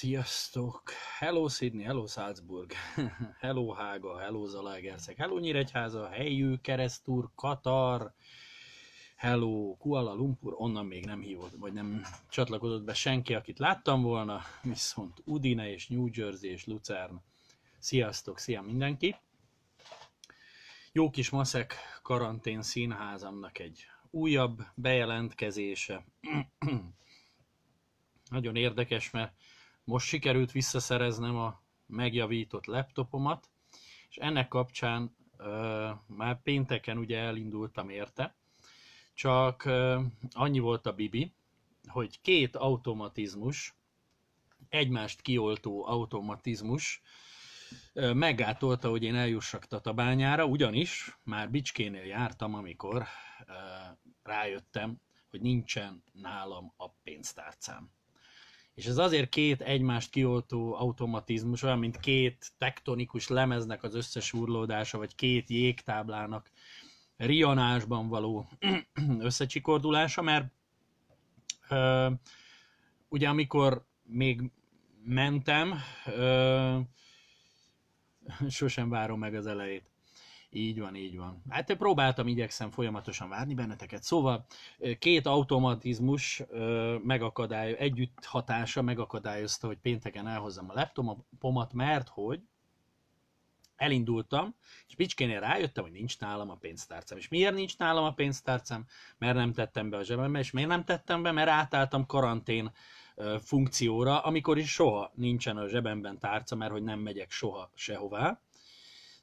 Sziasztok! Hello Sydney, hello Salzburg, hello Hága, hello Zalaegerszeg, hello Nyíregyháza, helyű, keresztúr, Katar, hello Kuala Lumpur, onnan még nem hívott, vagy nem csatlakozott be senki, akit láttam volna, viszont Udine és New Jersey és Lucern. Sziasztok, szia mindenki! Jó kis maszek karantén színházamnak egy újabb bejelentkezése. Nagyon érdekes, mert most sikerült visszaszereznem a megjavított laptopomat, és ennek kapcsán ö, már pénteken ugye elindultam érte, csak ö, annyi volt a bibi, hogy két automatizmus, egymást kioltó automatizmus ö, hogy én eljussak Tatabányára, ugyanis már Bicskénél jártam, amikor ö, rájöttem, hogy nincsen nálam a pénztárcám. És ez azért két egymást kioltó automatizmus, olyan, mint két tektonikus lemeznek az összesúrlódása, vagy két jégtáblának rianásban való összecsikordulása, mert ö, ugye amikor még mentem, ö, sosem várom meg az elejét. Így van, így van. Hát próbáltam, igyekszem folyamatosan várni benneteket. Szóval két automatizmus megakadály, együtt hatása megakadályozta, hogy pénteken elhozzam a laptopomat, mert hogy elindultam, és picskénél rájöttem, hogy nincs nálam a pénztárcám. És miért nincs nálam a pénztárcám? Mert nem tettem be a zsebembe, és miért nem tettem be? Mert átálltam karantén funkcióra, amikor is soha nincsen a zsebemben tárca, mert hogy nem megyek soha sehová.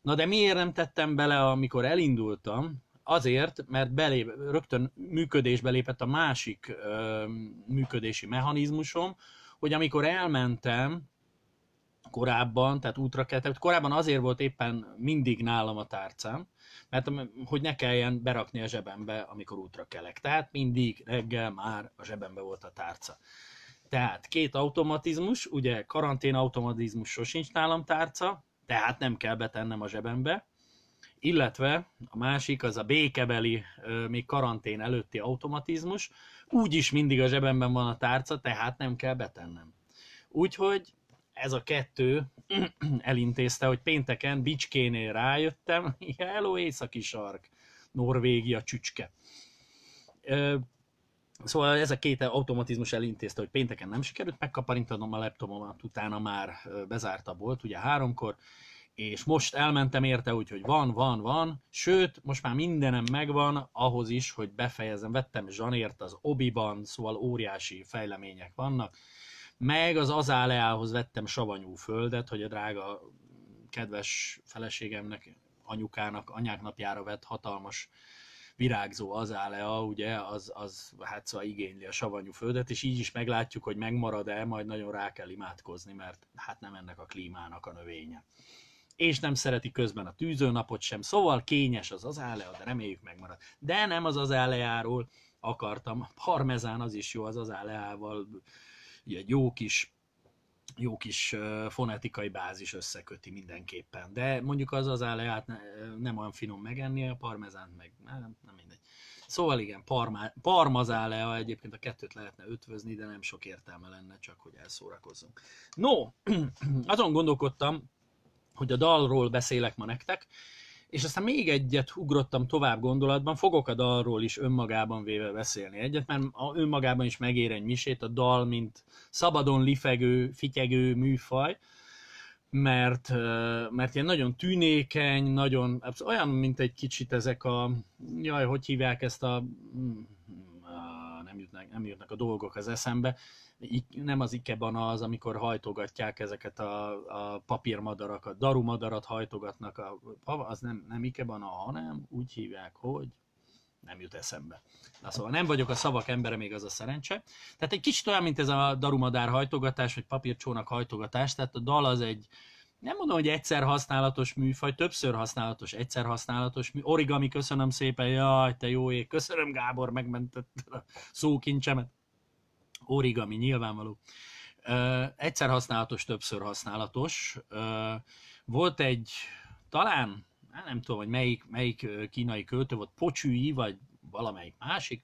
Na de miért nem tettem bele, amikor elindultam? Azért, mert belé, rögtön működésbe lépett a másik ö, működési mechanizmusom, hogy amikor elmentem korábban, tehát útra keltem, korábban azért volt éppen mindig nálam a tárcám, mert hogy ne kelljen berakni a zsebembe, amikor útra kelek. Tehát mindig reggel már a zsebembe volt a tárca. Tehát két automatizmus, ugye karantén automatizmus sosincs nálam tárca, tehát nem kell betennem a zsebembe. Illetve a másik az a békebeli, még karantén előtti automatizmus. Úgyis mindig a zsebemben van a tárca, tehát nem kell betennem. Úgyhogy ez a kettő elintézte, hogy pénteken Bicskénél rájöttem, hello északi sark, Norvégia csücske Szóval ez a két automatizmus elintézte, hogy pénteken nem sikerült megkaparintanom a laptopomat, utána már bezárta volt, ugye háromkor, és most elmentem érte, úgyhogy van, van, van, sőt, most már mindenem megvan ahhoz is, hogy befejezem, vettem zsanért az obiban, szóval óriási fejlemények vannak, meg az azáleához vettem savanyú földet, hogy a drága kedves feleségemnek, anyukának, anyák napjára vett hatalmas virágzó álea, ugye, az, az hát szóval igényli a savanyú földet, és így is meglátjuk, hogy megmarad-e, majd nagyon rá kell imádkozni, mert hát nem ennek a klímának a növénye. És nem szereti közben a tűzőnapot sem, szóval kényes az álea, de reméljük megmarad. De nem az azáleáról akartam, parmezán az is jó az azáleával, egy jó kis jó kis fonetikai bázis összeköti mindenképpen. De mondjuk az az álleját nem olyan finom megenni, a parmezánt meg nem, nem mindegy. Szóval igen, parma, parmazálea egyébként a kettőt lehetne ötvözni, de nem sok értelme lenne, csak hogy elszórakozzunk. No, azon gondolkodtam, hogy a dalról beszélek ma nektek, és aztán még egyet ugrottam tovább gondolatban, fogok a dalról is önmagában véve beszélni egyet, mert önmagában is megér egy misét, a dal, mint szabadon lifegő, fityegő műfaj, mert, mert ilyen nagyon tűnékeny, nagyon, olyan, mint egy kicsit ezek a, jaj, hogy hívják ezt a, mm, mm, nem jutnak, nem jutnak a dolgok az eszembe, nem az ikebana az, amikor hajtogatják ezeket a, a papírmadarakat, darumadarat hajtogatnak, a, az nem, nem ikebana, hanem úgy hívják, hogy nem jut eszembe. Na szóval nem vagyok a szavak embere, még az a szerencse. Tehát egy kicsit olyan, mint ez a darumadár hajtogatás, vagy papírcsónak hajtogatás, tehát a dal az egy, nem mondom, hogy egyszer használatos műfaj, többször használatos, egyszer használatos mű. Origami, köszönöm szépen, jaj, te jó ég, köszönöm Gábor, megmentetted a szókincsemet origami nyilvánvaló. egyszer használatos, többször használatos. volt egy, talán, hát nem tudom, hogy melyik, melyik kínai költő volt, Pocsűi, vagy valamelyik másik,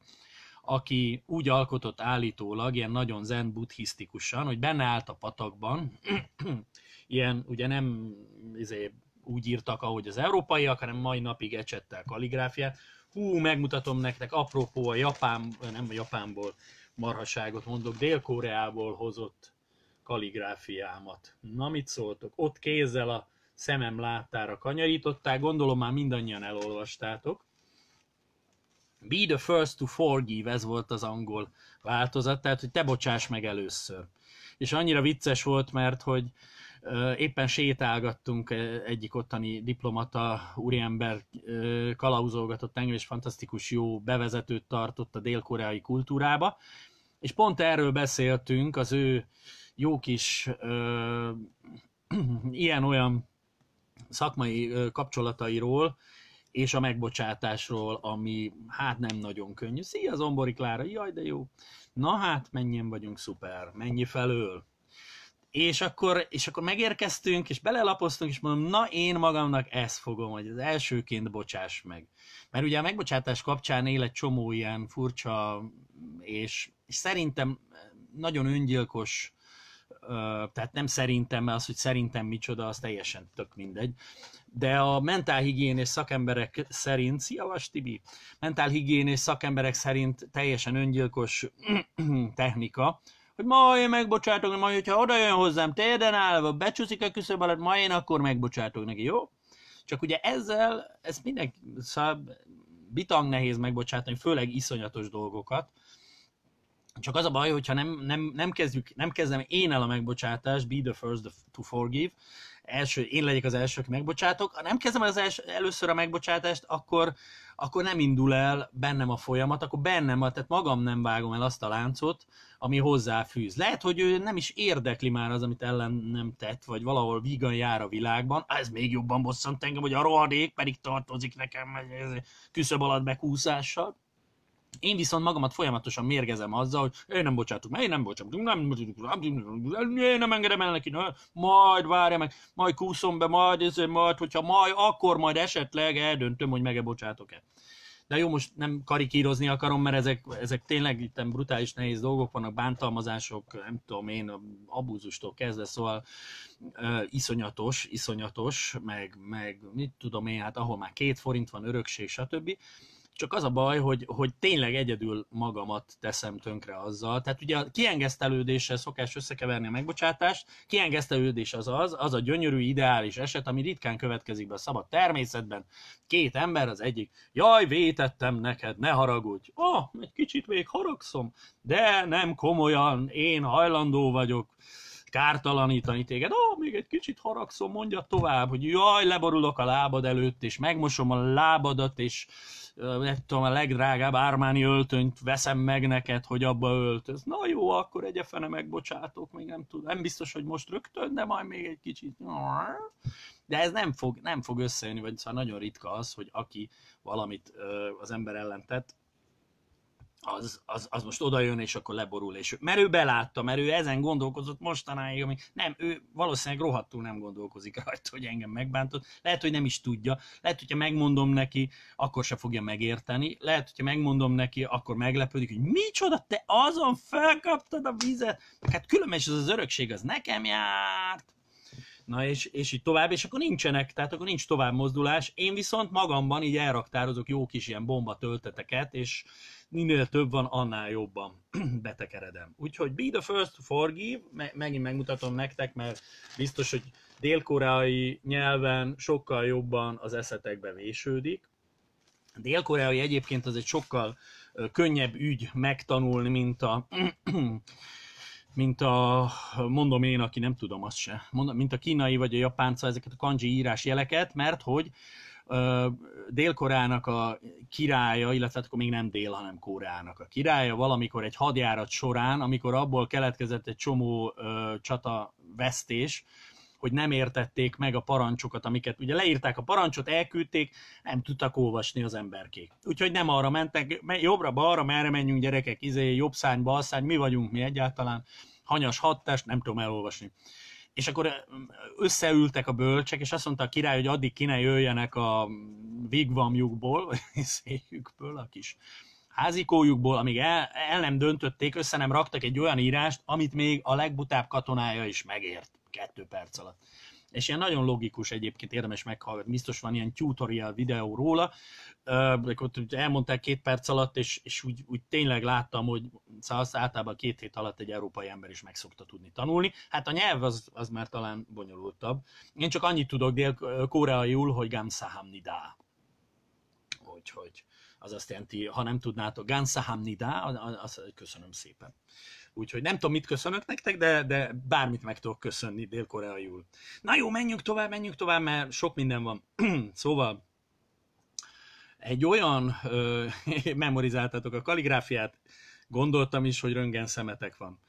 aki úgy alkotott állítólag, ilyen nagyon zen buddhisztikusan, hogy benne állt a patakban, ilyen, ugye nem izé, úgy írtak, ahogy az európaiak, hanem mai napig ecsettel kaligráfiát. Hú, megmutatom nektek, apropó a Japán, nem a Japánból, marhaságot mondok, Dél-Koreából hozott kaligráfiámat. Na, mit szóltok? Ott kézzel a szemem láttára kanyarították, gondolom már mindannyian elolvastátok. Be the first to forgive, ez volt az angol változat, tehát hogy te bocsáss meg először. És annyira vicces volt, mert hogy Éppen sétálgattunk, egyik ottani diplomata úriember kalauzolgatott engem, és fantasztikus jó bevezetőt tartott a dél-koreai kultúrába, és pont erről beszéltünk, az ő jó kis ilyen-olyan szakmai kapcsolatairól, és a megbocsátásról, ami hát nem nagyon könnyű. Szia, Zombori Klára, jaj, de jó. Na hát, mennyien vagyunk, szuper, mennyi felől? és akkor, és akkor megérkeztünk, és belelapoztunk, és mondom, na én magamnak ezt fogom, hogy az elsőként bocsáss meg. Mert ugye a megbocsátás kapcsán él egy csomó ilyen furcsa, és, és szerintem nagyon öngyilkos, tehát nem szerintem, mert az, hogy szerintem micsoda, az teljesen tök mindegy. De a mentálhigiénés szakemberek szerint, szia Vas Tibi, mentálhigiénés szakemberek szerint teljesen öngyilkos technika, hogy ma én megbocsátok, majd hogyha oda jön hozzám térden állva, becsúszik a küszöb alatt, ma én akkor megbocsátok neki, jó? Csak ugye ezzel, ezt mindenki, szab, szóval bitang nehéz megbocsátani, főleg iszonyatos dolgokat, csak az a baj, hogyha nem, nem, nem, kezdjük, nem kezdem én el a megbocsátást, be the first to forgive, első, én legyek az első, aki megbocsátok, ha nem kezdem az első először a megbocsátást, akkor, akkor nem indul el bennem a folyamat, akkor bennem, tehát magam nem vágom el azt a láncot, ami hozzáfűz. Lehet, hogy ő nem is érdekli már az, amit ellen nem tett, vagy valahol vígan jár a világban, ez még jobban bosszant engem, hogy a rohadék pedig tartozik nekem küszöb alatt bekúszással. Én viszont magamat folyamatosan mérgezem azzal, hogy én nem bocsátok meg, én nem bocsátok, nem, én nem engedem el neki, majd várja meg, majd kúszom be, majd ez, majd, hogyha majd, akkor majd esetleg eldöntöm, hogy meg-e bocsátok-e. De jó, most nem karikírozni akarom, mert ezek, ezek tényleg itt brutális nehéz dolgok vannak, bántalmazások, nem tudom én, abúzustól kezdve, szóval ö, iszonyatos, iszonyatos, meg, meg mit tudom én, hát ahol már két forint van örökség, stb csak az a baj, hogy, hogy tényleg egyedül magamat teszem tönkre azzal. Tehát ugye a kiengesztelődéssel szokás összekeverni a megbocsátást, kiengesztelődés az az, az a gyönyörű, ideális eset, ami ritkán következik be a szabad természetben. Két ember, az egyik, jaj, vétettem neked, ne haragudj. Ah, oh, egy kicsit még haragszom, de nem komolyan, én hajlandó vagyok kártalanítani téged. Ó, oh, még egy kicsit haragszom, mondja tovább, hogy jaj, leborulok a lábad előtt, és megmosom a lábadat, és nem tudom, a legdrágább ármáni öltönyt veszem meg neked, hogy abba öltöz. Na jó, akkor egy fene megbocsátok, még nem tudom. Nem biztos, hogy most rögtön, de majd még egy kicsit. De ez nem fog, nem fog összejönni, vagy szóval nagyon ritka az, hogy aki valamit az ember ellen tett, az, az, az most odajön, és akkor leborul, és ő, mert ő belátta, mert ő ezen gondolkozott mostanáig, ami nem, ő valószínűleg rohadtul nem gondolkozik rajta, hogy engem megbántott, lehet, hogy nem is tudja, lehet, hogyha megmondom neki, akkor se fogja megérteni, lehet, hogyha megmondom neki, akkor meglepődik, hogy micsoda, te azon felkaptad a vizet, hát különben is az az örökség, az nekem járt, Na és, és így tovább, és akkor nincsenek, tehát akkor nincs tovább mozdulás. Én viszont magamban így elraktározok jó kis ilyen bomba tölteteket, és minél több van, annál jobban betekeredem. Úgyhogy be the first to forgive, me- megint megmutatom nektek, mert biztos, hogy dél-koreai nyelven sokkal jobban az eszetekbe vésődik. A dél-koreai egyébként az egy sokkal könnyebb ügy megtanulni, mint a mint a, mondom én, aki nem tudom azt se, mondom, mint a kínai vagy a japán, ezeket a kanji írás jeleket, mert hogy délkorának a királya, illetve hát akkor még nem Dél, hanem Koreának a királya, valamikor egy hadjárat során, amikor abból keletkezett egy csomó ö, csata vesztés, hogy nem értették meg a parancsokat, amiket ugye leírták a parancsot, elküldték, nem tudtak olvasni az emberkék. Úgyhogy nem arra mentek, jobbra-balra, merre menjünk gyerekek, izé, jobb szány, bal szány, mi vagyunk mi egyáltalán, hanyas hattás, nem tudom elolvasni. És akkor összeültek a bölcsek, és azt mondta a király, hogy addig ki ne jöjjenek a vigvamjukból, vagy széjükből, a kis házikójukból, amíg el, el nem döntötték, össze nem raktak egy olyan írást, amit még a legbutább katonája is megért kettő perc alatt. És ilyen nagyon logikus egyébként, érdemes meghallgatni, biztos van ilyen tutorial videó róla, uh, elmondták két perc alatt, és, és úgy, úgy tényleg láttam, hogy szóval általában két hét alatt egy európai ember is meg szokta tudni tanulni. Hát a nyelv az, az már talán bonyolultabb. Én csak annyit tudok dél-koreaiul, hogy gamsahamnida. Úgyhogy az azt jelenti, ha nem tudnátok, gamsahamnida, az, az, köszönöm szépen. Úgyhogy nem tudom, mit köszönök nektek, de, de bármit meg tudok köszönni dél-koreaiul. Na jó, menjünk tovább, menjünk tovább, mert sok minden van. szóval egy olyan, ö, memorizáltatok a kaligráfiát, gondoltam is, hogy röngen szemetek van.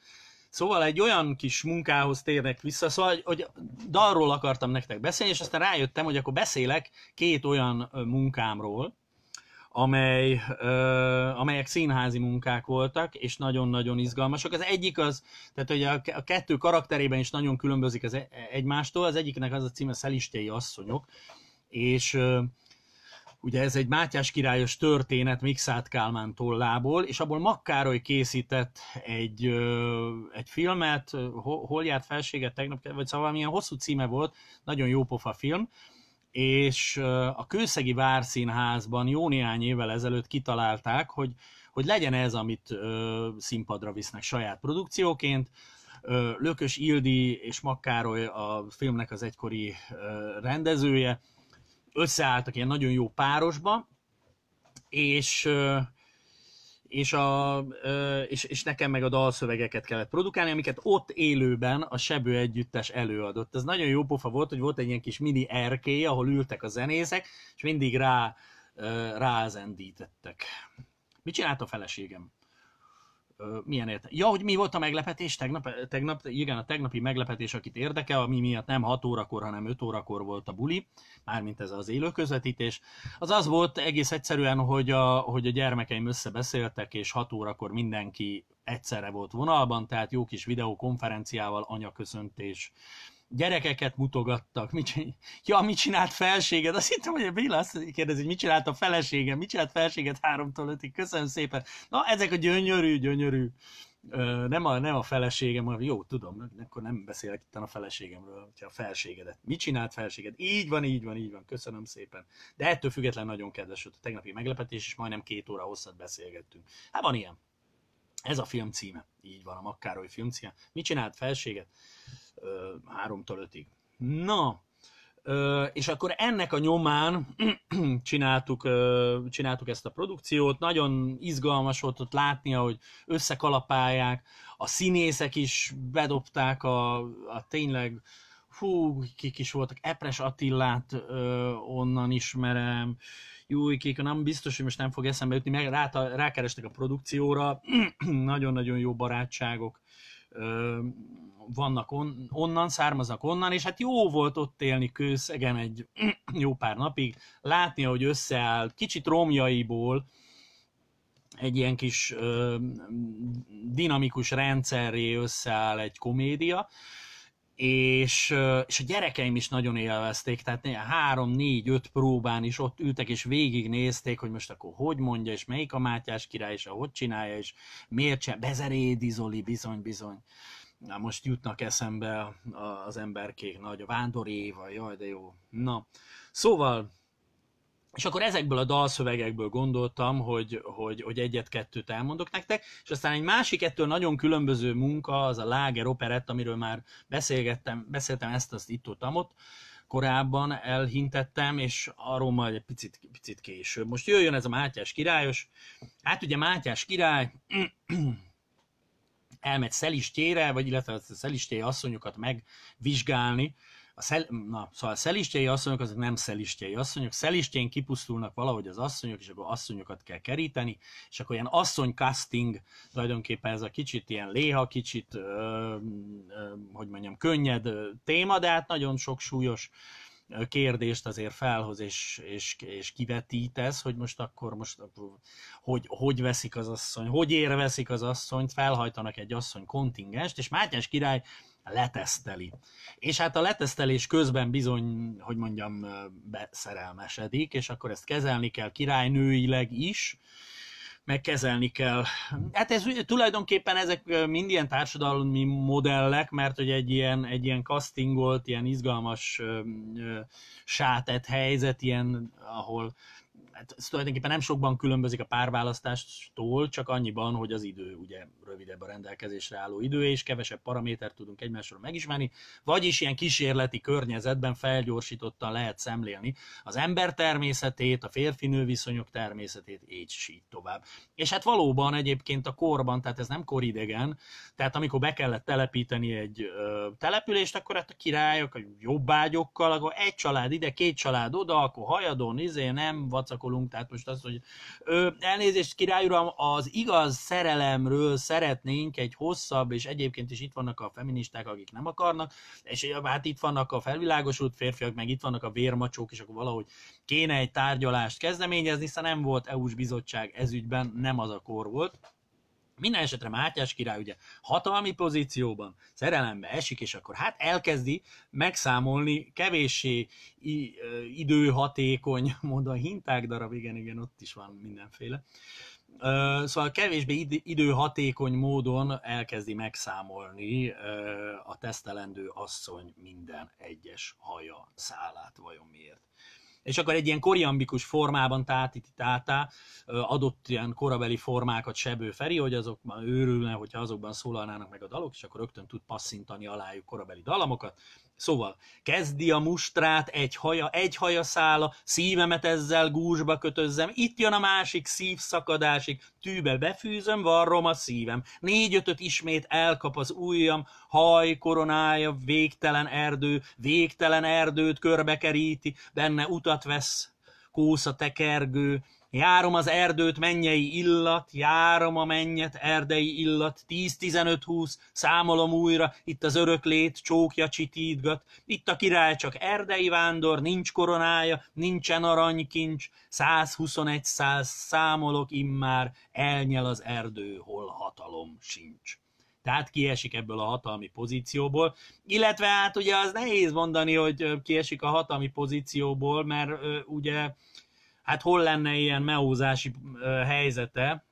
Szóval egy olyan kis munkához térnek vissza, szóval hogy dalról akartam nektek beszélni, és aztán rájöttem, hogy akkor beszélek két olyan munkámról, amely, amelyek színházi munkák voltak, és nagyon-nagyon izgalmasak. Az egyik az, tehát hogy a kettő karakterében is nagyon különbözik az e-, egymástól, az egyiknek az a címe Szelistei asszonyok, és ugye ez egy Mátyás királyos történet Mikszát Kálmán tollából, és abból Makkároly készített egy, egy filmet, hol járt felséget tegnap, vagy szóval milyen hosszú címe volt, nagyon jó pofa film, és a Kőszegi Várszínházban jó néhány évvel ezelőtt kitalálták, hogy, hogy legyen ez, amit ö, színpadra visznek saját produkcióként. Ö, Lökös Ildi és Makkároly a filmnek az egykori ö, rendezője összeálltak ilyen nagyon jó párosba, és és, a, és, és nekem meg a dalszövegeket kellett produkálni, amiket ott élőben a Sebő együttes előadott. Ez nagyon jó pofa volt, hogy volt egy ilyen kis mini erkély, ahol ültek a zenészek, és mindig rá rázendítettek. Mit csinált a feleségem? milyen érte? Ja, hogy mi volt a meglepetés tegnap, tegnap? Igen, a tegnapi meglepetés, akit érdekel, ami miatt nem 6 órakor, hanem 5 órakor volt a buli, mármint ez az élő közvetítés. Az az volt egész egyszerűen, hogy a, hogy a gyermekeim összebeszéltek, és 6 órakor mindenki egyszerre volt vonalban, tehát jó kis videokonferenciával, anyaköszöntés, gyerekeket mutogattak. Mit csinált, Ja, mit csinált felséged? Azt hittem, hogy a Béla azt kérdezi, hogy mit csinált a feleségem, mit csinált felséged háromtól ötig. Köszönöm szépen. Na, ezek a gyönyörű, gyönyörű. nem a, nem a feleségem, jó, tudom, akkor nem beszélek itt a feleségemről, hogyha a felségedet. Mit csinált felséged? Így van, így van, így van, köszönöm szépen. De ettől független nagyon kedves volt a tegnapi meglepetés, és majdnem két óra hosszat beszélgettünk. Hát van ilyen. Ez a film címe. Így van, a Makkároly film címe. Mit csinált felséget? Ö, háromtól ötig. Na, Ö, és akkor ennek a nyomán csináltuk, ö, csináltuk ezt a produkciót, nagyon izgalmas volt ott látni, hogy összekalapálják, a színészek is bedobták a, a tényleg Fú, kik is voltak, Epres Attillát ö, onnan ismerem, jó, kik, nem biztos, hogy most nem fog eszembe jutni, meg rá, rákerestek a produkcióra, nagyon-nagyon jó barátságok ö, vannak on, onnan, származnak onnan, és hát jó volt ott élni Kőszegen egy jó pár napig, látni, hogy összeáll, kicsit romjaiból, egy ilyen kis ö, dinamikus rendszerré összeáll egy komédia, és, és a gyerekeim is nagyon élvezték, tehát három, négy, öt próbán is ott ültek, és végignézték, hogy most akkor hogy mondja, és melyik a Mátyás király, és hogy csinálja, és miért sem, bezerédi Zoli, bizony, bizony. Na, most jutnak eszembe az emberkék nagy, a Vándor Éva, jaj, de jó. Na, szóval és akkor ezekből a dalszövegekből gondoltam, hogy, hogy, hogy egyet-kettőt elmondok nektek, és aztán egy másik ettől nagyon különböző munka, az a Lager operett, amiről már beszélgettem, beszéltem ezt, azt itt ott, amott, korábban elhintettem, és arról majd egy picit, picit később. Most jöjjön ez a Mátyás királyos. Hát ugye Mátyás király elmegy Szelistjére, vagy illetve a Szelistéi asszonyokat megvizsgálni, a szel, na, szóval a szelistjei asszonyok azok nem szelistjei asszonyok, szelistjén kipusztulnak valahogy az asszonyok, és akkor asszonyokat kell keríteni, és akkor ilyen asszony casting tulajdonképpen ez a kicsit ilyen léha, kicsit, ö, ö, hogy mondjam, könnyed téma, de hát nagyon sok súlyos kérdést azért felhoz, és, és, és kivetítesz, hogy most akkor most hogy, hogy veszik az asszony, hogy érveszik az asszonyt, felhajtanak egy asszony kontingest, és Mátyás király leteszteli. És hát a letesztelés közben bizony, hogy mondjam, beszerelmesedik, és akkor ezt kezelni kell királynőileg is, meg kezelni kell. Hát ez tulajdonképpen ezek mind ilyen társadalmi modellek, mert hogy egy ilyen, egy ilyen castingolt, ilyen izgalmas sátett helyzet, ilyen, ahol hát ez tulajdonképpen nem sokban különbözik a párválasztástól, csak annyiban, hogy az idő ugye rövidebb a rendelkezésre álló idő, és kevesebb paramétert tudunk egymásról megismerni, vagyis ilyen kísérleti környezetben felgyorsítottan lehet szemlélni az ember természetét, a férfinő viszonyok természetét, és így tovább. És hát valóban egyébként a korban, tehát ez nem koridegen, tehát amikor be kellett telepíteni egy ö, települést, akkor hát a királyok, a jobbágyokkal, akkor egy család ide, két család oda, akkor hajadon, izé, nem, vacak, parkolunk, tehát most az, hogy ö, elnézést uram, az igaz szerelemről szeretnénk egy hosszabb, és egyébként is itt vannak a feministák, akik nem akarnak, és hát itt vannak a felvilágosult férfiak, meg itt vannak a vérmacsók, és akkor valahogy kéne egy tárgyalást kezdeményezni, hiszen nem volt EU-s bizottság ezügyben, nem az a kor volt. Minden esetre Mátyás király ugye hatalmi pozícióban, szerelembe esik, és akkor hát elkezdi megszámolni kevéssé időhatékony, mond hinták darab, igen, igen, ott is van mindenféle. Szóval kevésbé időhatékony módon elkezdi megszámolni a tesztelendő asszony minden egyes haja szálát, vajon miért és akkor egy ilyen koriambikus formában tátiti tátá adott ilyen korabeli formákat Sebő Feri, hogy már őrülne, hogyha azokban szólalnának meg a dalok, és akkor rögtön tud passzintani alájuk korabeli dalamokat, Szóval, kezdi a mustrát, egy haja, egy haja szála, szívemet ezzel gúzsba kötözzem, itt jön a másik szívszakadásig, szakadásig, tűbe befűzöm, varrom a szívem. Négy-ötöt ismét elkap az ujjam, haj koronája, végtelen erdő, végtelen erdőt körbekeríti, benne utat vesz, kósza tekergő, Járom az erdőt mennyei illat, járom a mennyet erdei illat, 10-15-20, számolom újra, itt az öröklét csókja csitítgat, itt a király csak erdei vándor, nincs koronája, nincsen aranykincs, 121 száz számolok immár, elnyel az erdő, hol hatalom sincs tehát kiesik ebből a hatalmi pozícióból. Illetve hát ugye az nehéz mondani, hogy kiesik a hatalmi pozícióból, mert ugye hát hol lenne ilyen meózási helyzete,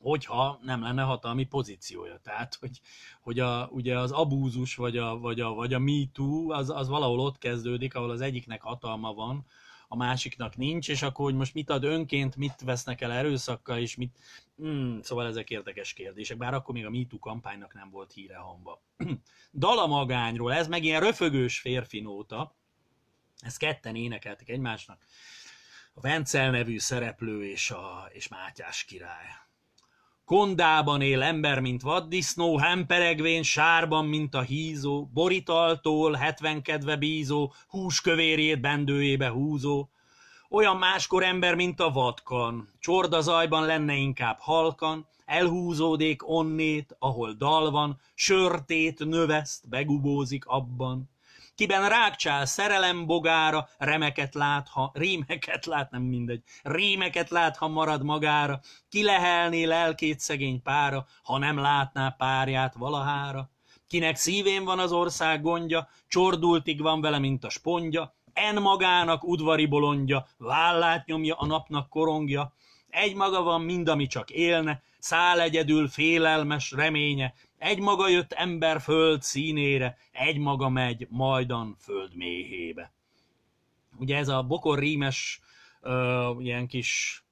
hogyha nem lenne hatalmi pozíciója. Tehát, hogy, hogy a, ugye az abúzus vagy a, vagy a, vagy a me too, az, az valahol ott kezdődik, ahol az egyiknek hatalma van, a másiknak nincs, és akkor, hogy most mit ad önként, mit vesznek el erőszakkal, és mit... Hmm, szóval ezek érdekes kérdések, bár akkor még a MeToo kampánynak nem volt híre hamba. Dalamagányról, ez meg ilyen röfögős férfinóta, ezt ketten énekeltek egymásnak a Vencel nevű szereplő és, a, és Mátyás király. Kondában él ember, mint vaddisznó, hemperegvén, sárban, mint a hízó, borítaltól hetvenkedve bízó, húskövérjét bendőjébe húzó, olyan máskor ember, mint a vadkan, zajban lenne inkább halkan, elhúzódék onnét, ahol dal van, sörtét növeszt, begubózik abban kiben rákcsál szerelem bogára, remeket lát, ha rémeket lát, nem mindegy, rémeket lát, ha marad magára, ki lehelné lelkét szegény pára, ha nem látná párját valahára. Kinek szívén van az ország gondja, csordultig van vele, mint a spondja, en magának udvari bolondja, vállát nyomja a napnak korongja, egy maga van mind, ami csak élne, száll egyedül félelmes reménye, Egymaga jött ember föld színére, maga megy majdan föld méhébe. Ugye ez a bokor rímes ö, ilyen kis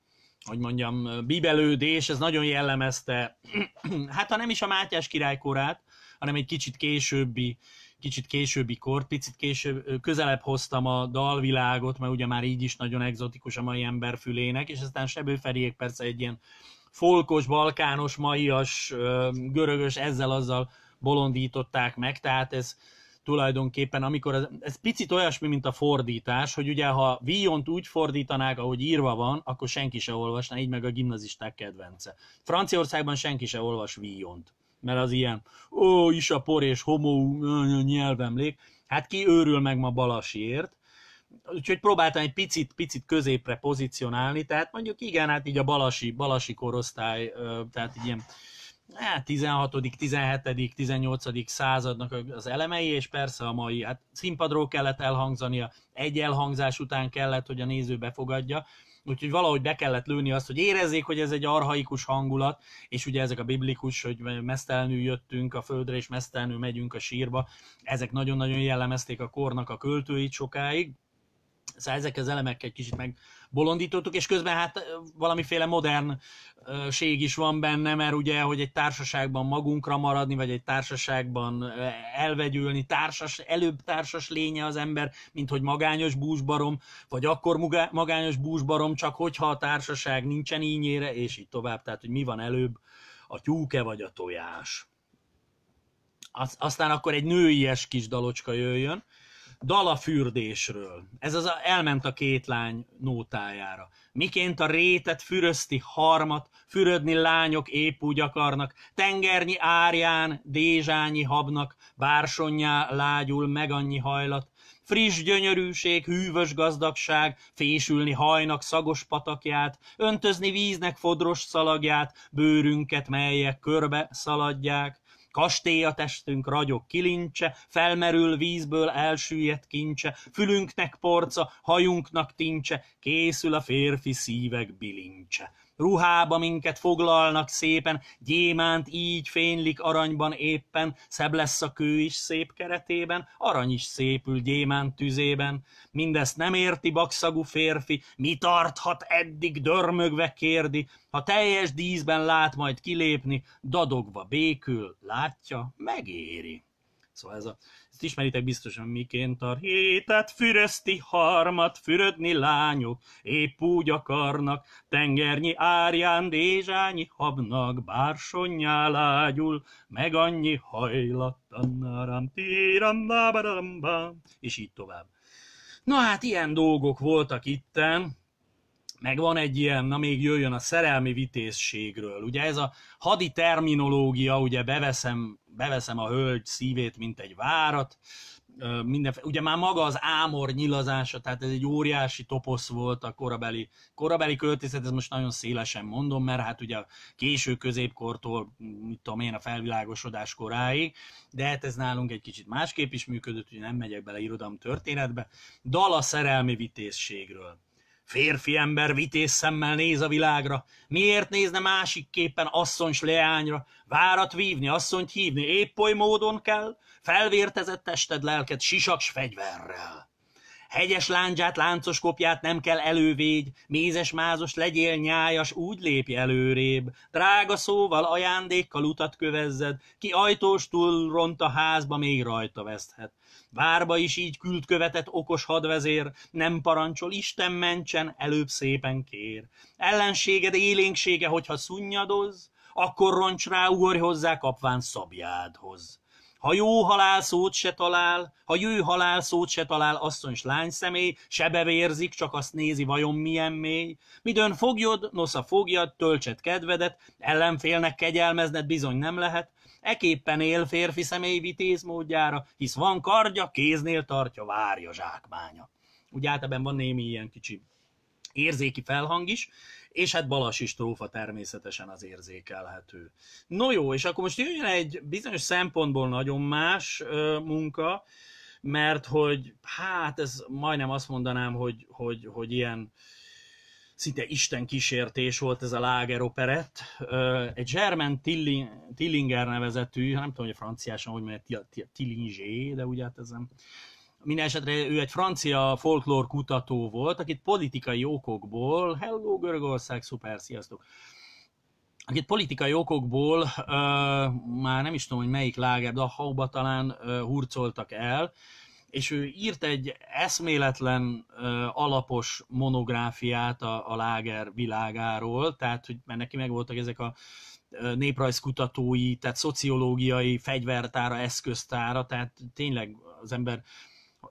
hogy mondjam, bibelődés, ez nagyon jellemezte, hát ha nem is a Mátyás királykorát, hanem egy kicsit későbbi, kicsit későbbi kort, picit később, közelebb hoztam a dalvilágot, mert ugye már így is nagyon egzotikus a mai ember fülének, és aztán Sebő Feriék persze egy ilyen folkos, balkános, maias, görögös, ezzel-azzal bolondították meg, tehát ez tulajdonképpen, amikor ez, ez picit olyasmi, mint a fordítás, hogy ugye ha Villont úgy fordítanák, ahogy írva van, akkor senki se olvasná, így meg a gimnazisták kedvence. Franciaországban senki se olvas Villont, mert az ilyen, ó, is a por és homó nyelvemlék, hát ki őrül meg ma Balasiért, úgyhogy próbáltam egy picit, picit középre pozícionálni, tehát mondjuk igen, hát így a balasi, balasi korosztály, tehát így ilyen hát 16., 17., 18. századnak az elemei, és persze a mai, hát színpadról kellett elhangzania, egy elhangzás után kellett, hogy a néző befogadja, úgyhogy valahogy be kellett lőni azt, hogy érezzék, hogy ez egy arhaikus hangulat, és ugye ezek a biblikus, hogy mesztelenül jöttünk a földre, és mesztelenül megyünk a sírba, ezek nagyon-nagyon jellemezték a kornak a költőit sokáig, Szóval ezek az elemek egy kicsit megbolondítottuk, és közben hát valamiféle modernség is van benne, mert ugye, hogy egy társaságban magunkra maradni, vagy egy társaságban elvegyülni, társas, előbb társas lénye az ember, mint hogy magányos búsbarom, vagy akkor magányos búsbarom, csak hogyha a társaság nincsen ínyére, és így tovább. Tehát, hogy mi van előbb, a tyúke vagy a tojás. Aztán akkor egy nőies kis dalocska jöjjön, dalafürdésről. Ez az a, elment a két lány nótájára. Miként a rétet fürözti harmat, fürödni lányok épp úgy akarnak, tengernyi árján, dézsányi habnak, bársonyá lágyul meg annyi hajlat, friss gyönyörűség, hűvös gazdagság, fésülni hajnak szagos patakját, öntözni víznek fodros szalagját, bőrünket, melyek körbe szaladják, kastély a testünk, ragyog kilincse, felmerül vízből elsüllyedt kincse, fülünknek porca, hajunknak tincse, készül a férfi szívek bilincse ruhába minket foglalnak szépen, gyémánt így fénylik aranyban éppen, szebb lesz a kő is szép keretében, arany is szépül gyémánt tüzében. Mindezt nem érti bakszagú férfi, mi tarthat eddig, dörmögve kérdi, ha teljes díszben lát majd kilépni, dadogva békül, látja, megéri. Szóval ez a, ezt ismeritek biztosan, miként a hétet fürözti harmat, fürödni lányok, épp úgy akarnak, tengernyi árján dézsányi habnak, bársonyá lágyul, meg annyi hajlat, tannaram, tíram, és így tovább. Na hát ilyen dolgok voltak itten, meg van egy ilyen, na még jöjjön a szerelmi vitézségről. Ugye ez a hadi terminológia, ugye beveszem, beveszem a hölgy szívét, mint egy várat, minden, ugye már maga az ámor nyilazása, tehát ez egy óriási toposz volt a korabeli, korabeli költészet, ez most nagyon szélesen mondom, mert hát ugye a késő középkortól, mit tudom én, a felvilágosodás koráig, de hát ez nálunk egy kicsit másképp is működött, ugye nem megyek bele irodalom történetbe, dal a szerelmi vitézségről. Férfi ember vitéz szemmel néz a világra. Miért nézne másik asszony s leányra? Várat vívni, asszonyt hívni épp oly módon kell, felvértezett tested lelket sisaks fegyverrel. Hegyes lándzsát, láncos kopját nem kell elővégy, mézes-mázos legyél nyájas, úgy lépj előrébb. Drága szóval, ajándékkal utat kövezzed, ki ajtós túl ront a házba, még rajta veszthet. Várba is így küld követett okos hadvezér, nem parancsol, Isten mentsen, előbb szépen kér. Ellenséged élénksége, hogyha szunnyadoz, akkor roncs rá, ugorj hozzá kapván szabjádhoz. Ha jó szót se talál, ha jő szót se talál, asszony s lány személy, sebe vérzik, csak azt nézi, vajon milyen mély. Midőn fogjod, nosza fogjad, töltsed kedvedet, ellenfélnek kegyelmezned bizony nem lehet, eképpen él férfi személy vitézmódjára, hisz van kardja, kéznél tartja, várja zsákmánya. Úgy általában van némi ilyen kicsi érzéki felhang is, és hát Balasi strófa természetesen az érzékelhető. No jó, és akkor most jöjjön egy bizonyos szempontból nagyon más ö, munka, mert hogy hát ez majdnem azt mondanám, hogy, hogy, hogy ilyen szinte Isten kísértés volt ez a Lager operett. Egy German Tillinger nevezetű, hát nem tudom, hogy a franciásan hogy mondja, Tillinger, de úgy hát ezen minden esetre ő egy francia folklór kutató volt, akit politikai okokból, hello Görögország, szuper, sziasztok, akit politikai okokból uh, már nem is tudom, hogy melyik láger, de a Hauba talán uh, hurcoltak el, és ő írt egy eszméletlen alapos monográfiát a, a láger világáról, tehát hogy mert neki megvoltak ezek a néprajzkutatói, tehát szociológiai fegyvertára, eszköztára, tehát tényleg az ember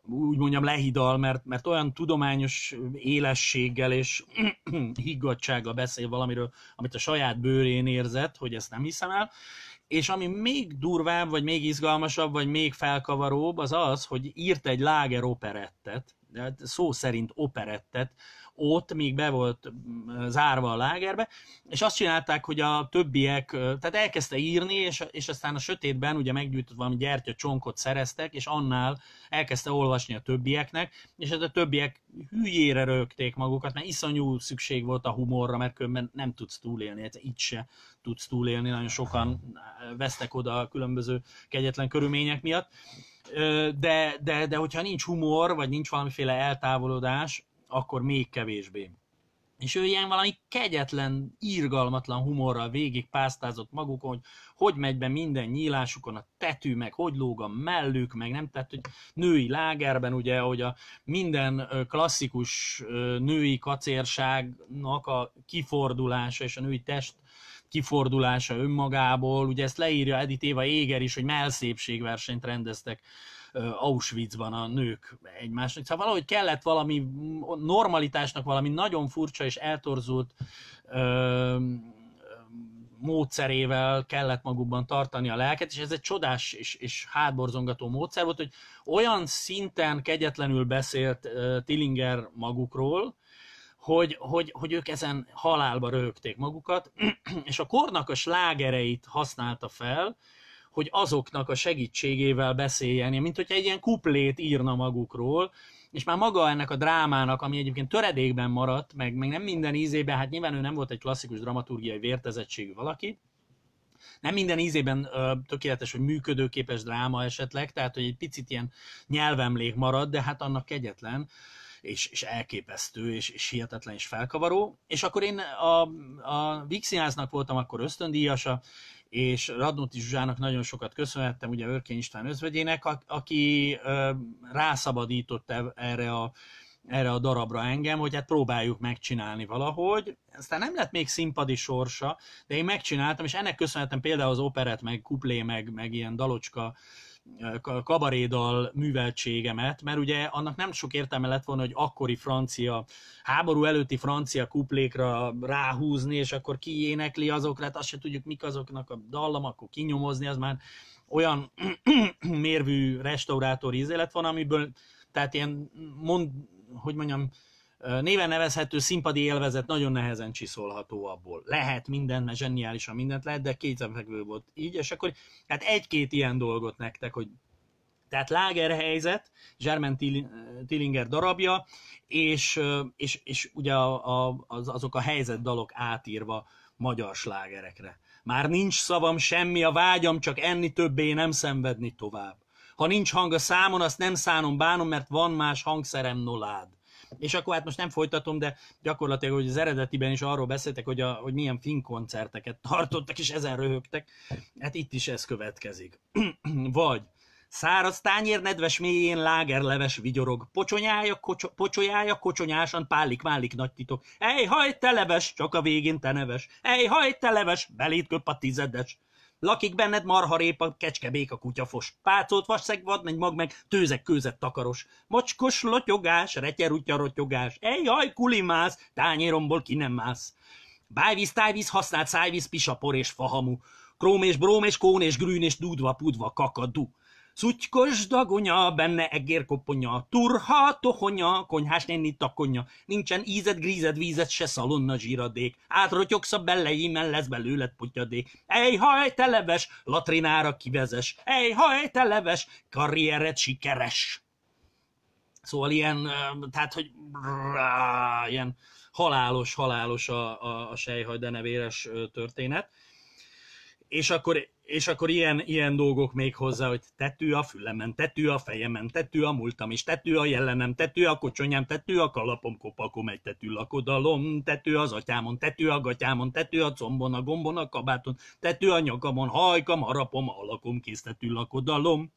úgy mondjam lehidal, mert, mert olyan tudományos élességgel és higgadsággal beszél valamiről, amit a saját bőrén érzett, hogy ezt nem hiszem el, és ami még durvább, vagy még izgalmasabb, vagy még felkavaróbb, az az, hogy írt egy láger operettet, hát szó szerint operettet, ott, még be volt mm, zárva a lágerbe, és azt csinálták, hogy a többiek, tehát elkezdte írni, és, és aztán a sötétben ugye meggyűjtött valami gyertya csonkot szereztek, és annál elkezdte olvasni a többieknek, és ez hát a többiek hülyére rögték magukat, mert iszonyú szükség volt a humorra, mert különben nem tudsz túlélni, ez hát itt se tudsz túlélni, nagyon sokan vesztek oda a különböző kegyetlen körülmények miatt, de, de, de hogyha nincs humor, vagy nincs valamiféle eltávolodás, akkor még kevésbé. És ő ilyen valami kegyetlen, írgalmatlan humorral végig pásztázott magukon, hogy hogy megy be minden nyílásukon a tetű, meg hogy lóg a mellük, meg nem, tehát hogy női lágerben ugye, hogy a minden klasszikus női kacérságnak a kifordulása és a női test kifordulása önmagából, ugye ezt leírja Edith Éva Éger is, hogy melszépségversenyt rendeztek Auschwitzban a nők egymásnak. Szóval valahogy kellett valami normalitásnak, valami nagyon furcsa és eltorzult ö, módszerével kellett magukban tartani a lelket, és ez egy csodás és, és hátborzongató módszer volt, hogy olyan szinten kegyetlenül beszélt uh, Tillinger magukról, hogy, hogy, hogy ők ezen halálba rögték magukat, és a kornak a slágereit használta fel, hogy azoknak a segítségével beszéljen, mint hogyha egy ilyen kuplét írna magukról, és már maga ennek a drámának, ami egyébként töredékben maradt, meg, meg nem minden ízében, hát nyilván ő nem volt egy klasszikus dramaturgiai vértezettségű valaki, nem minden ízében ö, tökéletes, hogy működőképes dráma esetleg, tehát hogy egy picit ilyen nyelvemlék marad, de hát annak kegyetlen, és, és elképesztő, és, és hihetetlen, és felkavaró. És akkor én a, a Vixiáznak voltam akkor ösztöndíjasa, és Radnóti Zsuzsának nagyon sokat köszönhettem, ugye Örkény István özvegyének, aki rászabadított e-, erre a, erre a darabra engem, hogy hát próbáljuk megcsinálni valahogy. Aztán nem lett még színpadi sorsa, de én megcsináltam, és ennek köszönhetem például az operet, meg kuplé, meg, meg ilyen dalocska kabarédal műveltségemet, mert ugye annak nem sok értelme lett volna, hogy akkori francia, háború előtti francia kuplékra ráhúzni, és akkor kiénekli azokra, hát azt se tudjuk, mik azoknak a dallam, akkor kinyomozni, az már olyan mérvű restaurátor ízé lett volna, amiből, tehát ilyen mond, hogy mondjam, néven nevezhető színpadi élvezet nagyon nehezen csiszolható abból. Lehet minden, mert zseniálisan mindent lehet, de kézenfekvő volt így, és akkor hát egy-két ilyen dolgot nektek, hogy tehát Láger helyzet, Germán Tillinger darabja, és, és, és ugye a, a, az, azok a dalok átírva magyar slágerekre. Már nincs szavam semmi, a vágyam csak enni többé, nem szenvedni tovább. Ha nincs hang a számon, azt nem szánom, bánom, mert van más hangszerem nolád. És akkor hát most nem folytatom, de gyakorlatilag hogy az eredetiben is arról beszéltek, hogy, a, hogy milyen fin koncerteket tartottak, és ezen röhögtek. Hát itt is ez következik. Vagy Száraz tányér nedves mélyén lágerleves vigyorog, pocsonyája, kocso, pocsolyája kocsonyásan pálik válik nagy titok. Ej, hajt te leves, csak a végén te neves. Ej, hajt te leves, belét köp a tizedes. Lakik benned marharépa, kecskebéka, kutyafos, pácolt, vasszegvad, meg mag meg, tőzek kőzet takaros. Mocskos lotyogás, retyerutya rotyogás, ejjaj, kulimász, tányéromból ki nem mász. Bájvíz, tájvíz, használt szájvíz, pisapor és fahamu. Króm és bróm és kón és grűn és dudva, pudva, kakadu. Szutykos dagonya, benne egérkoponya, turha tohonya, konyhás néni takonya, nincsen ízed, grízed, vízed, se szalonna zsíradék, átrotyogsz a belleimen, lesz belőled putyadék. Ejhaj, te leves, latrinára kivezes, ejhaj, te leves, karriered sikeres. Szóval ilyen, tehát, hogy ilyen halálos, halálos a, a, a sejhaj történet. És akkor, és akkor ilyen, ilyen dolgok még hozzá, hogy tető a fülemen, tető a fejemen, tető a múltam is, tető a jelenem tető a kocsonyám, tető a kalapom, kopakom, egy tető lakodalom, tető az atyámon, tető a gatyámon, tető a combon, a gombon, a kabáton, tető a nyakamon, hajkam, harapom, alakom, kész tető lakodalom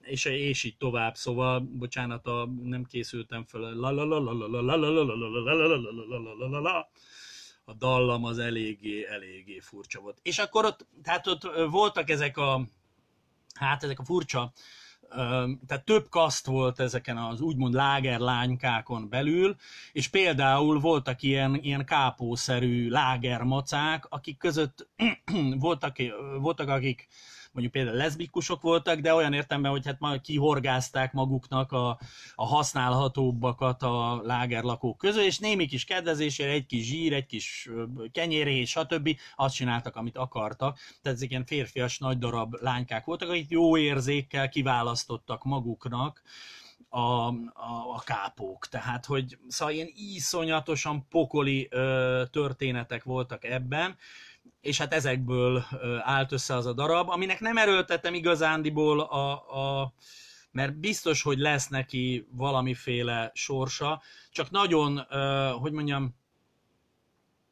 és, és így tovább, szóval, bocsánat, nem készültem fel, la la la la la la la la la la la la la la la la la a dallam az eléggé, eléggé furcsa volt. És akkor ott, tehát ott voltak ezek a, hát ezek a furcsa, tehát több kaszt volt ezeken az úgymond lágerlánykákon belül, és például voltak ilyen, ilyen kápószerű lágermacák, akik között voltak, voltak akik mondjuk például leszbikusok voltak, de olyan értemben, hogy hát majd kihorgázták maguknak a, a használhatóbbakat a lágerlakók közül, és némi kis kedvezésére egy kis zsír, egy kis kenyéré, stb. azt csináltak, amit akartak. Tehát ezek ilyen férfias nagy darab lánykák voltak, akik jó érzékkel kiválasztottak maguknak a, a, a kápók. Tehát, hogy szóval ilyen iszonyatosan pokoli ö, történetek voltak ebben, és hát ezekből állt össze az a darab, aminek nem erőltetem igazándiból a, a mert biztos, hogy lesz neki valamiféle sorsa, csak nagyon, hogy mondjam,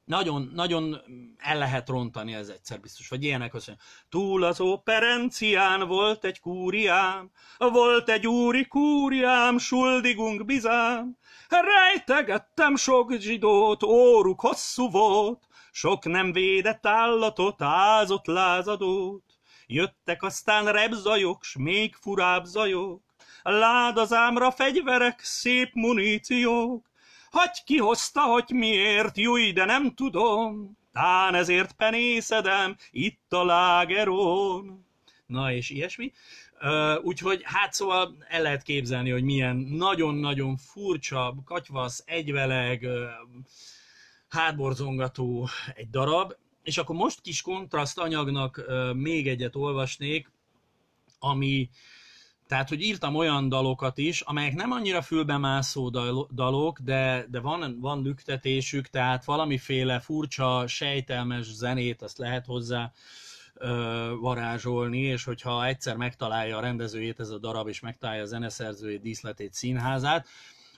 nagyon, nagyon el lehet rontani ez egyszer biztos, vagy ilyenek azt mondja. Túl az operencián volt egy kúriám, volt egy úri kúriám, suldigunk bizám, rejtegettem sok zsidót, óruk hosszú volt, sok nem védett állatot, ázott lázadót, Jöttek aztán rebzajok, s még furább zajok, Ládazámra fegyverek, szép muníciók, Hagy hozta, hogy miért, júj, de nem tudom, Tán ezért penészedem itt a lágeron. Na és ilyesmi. Úgyhogy hát szóval el lehet képzelni, hogy milyen nagyon-nagyon furcsa, katyvasz, egyveleg, hátborzongató egy darab, és akkor most kis kontraszt anyagnak még egyet olvasnék, ami, tehát, hogy írtam olyan dalokat is, amelyek nem annyira fülbemászó dalok, de, de van, van lüktetésük, tehát valamiféle furcsa, sejtelmes zenét, azt lehet hozzá ö, varázsolni, és hogyha egyszer megtalálja a rendezőjét ez a darab, és megtalálja a zeneszerzőjét, díszletét, színházát,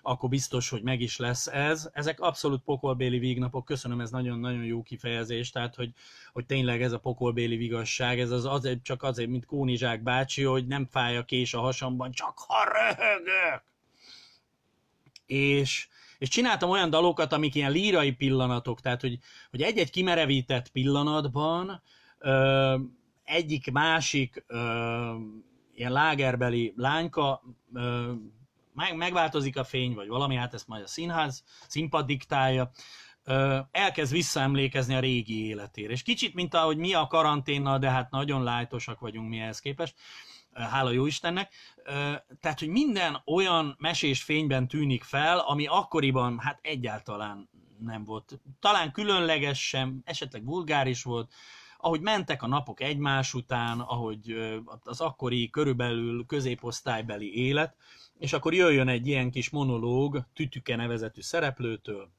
akkor biztos, hogy meg is lesz ez. Ezek abszolút pokolbéli vígnapok, köszönöm, ez nagyon-nagyon jó kifejezés, tehát hogy, hogy tényleg ez a pokolbéli vigasság, ez az azért, csak azért, mint Kónizsák bácsi, hogy nem fáj a kés a hasamban, csak ha röhögök! És, és csináltam olyan dalokat, amik ilyen lírai pillanatok, tehát hogy, hogy egy-egy kimerevített pillanatban ö, egyik másik ö, ilyen lágerbeli lányka ö, meg, megváltozik a fény, vagy valami, hát ezt majd a színház, színpad diktálja, elkezd visszaemlékezni a régi életére. És kicsit, mint ahogy mi a karanténnal, de hát nagyon lájtosak vagyunk mi ehhez képest, hála jó Istennek. Tehát, hogy minden olyan mesés fényben tűnik fel, ami akkoriban hát egyáltalán nem volt. Talán különleges sem, esetleg vulgáris volt, ahogy mentek a napok egymás után, ahogy az akkori körülbelül középosztálybeli élet, és akkor jöjjön egy ilyen kis monológ Tütüke nevezetű szereplőtől.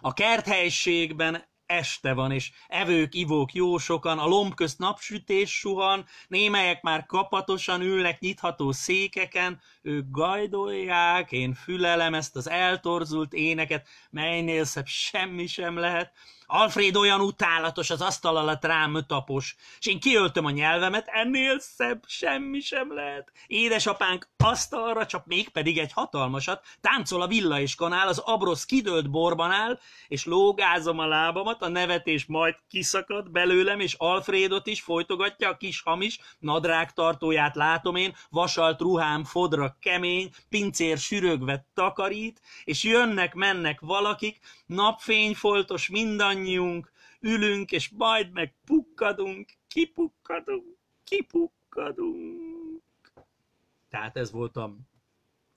A kerthelyiségben este van, és evők, ivók jó sokan, a lomb közt napsütés suhan, némelyek már kapatosan ülnek nyitható székeken, ők gajdolják, én fülelem ezt az eltorzult éneket, melynél szebb semmi sem lehet, Alfred olyan utálatos, az asztal alatt rám tapos, és én kiöltöm a nyelvemet, ennél szebb semmi sem lehet. Édesapánk asztalra csak mégpedig egy hatalmasat, táncol a villa és kanál, az abrosz kidőlt borban áll, és lógázom a lábamat, a nevetés majd kiszakad belőlem, és Alfredot is folytogatja, a kis hamis nadrág tartóját látom én, vasalt ruhám fodra kemény, pincér sürögve takarít, és jönnek-mennek valakik, napfényfoltos mindannyiunk, ülünk, és majd meg pukkadunk, kipukkadunk, kipukkadunk. Tehát ez volt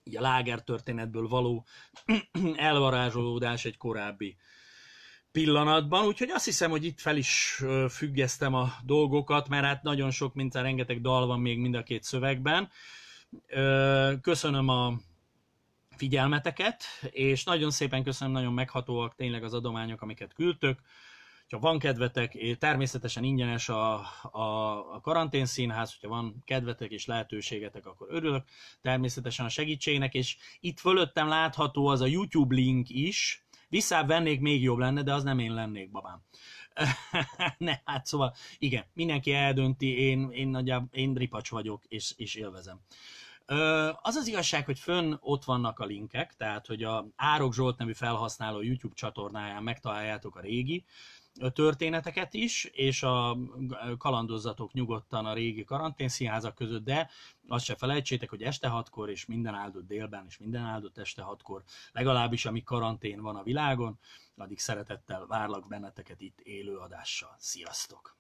így a láger történetből való elvarázsolódás egy korábbi pillanatban, úgyhogy azt hiszem, hogy itt fel is függesztem a dolgokat, mert hát nagyon sok, mint rengeteg dal van még mind a két szövegben. Köszönöm a figyelmeteket, és nagyon szépen köszönöm, nagyon meghatóak tényleg az adományok, amiket küldtök. Ha van kedvetek, eh, természetesen ingyenes a, a, a karantén színház, hogyha van kedvetek és lehetőségetek, akkor örülök természetesen a segítségnek, és itt fölöttem látható az a YouTube link is, visszább vennék, még jobb lenne, de az nem én lennék, babám. ne, hát szóval igen, mindenki eldönti, én, én nagyjából én ripacs vagyok, és, és élvezem. Az az igazság, hogy fönn ott vannak a linkek, tehát hogy a Árok Zsolt nevű felhasználó YouTube csatornáján megtaláljátok a régi történeteket is, és a kalandozzatok nyugodtan a régi karanténszínházak között, de azt se felejtsétek, hogy este hatkor és minden áldott délben és minden áldott este hatkor, legalábbis ami karantén van a világon, addig szeretettel várlak benneteket itt élő adással. Sziasztok!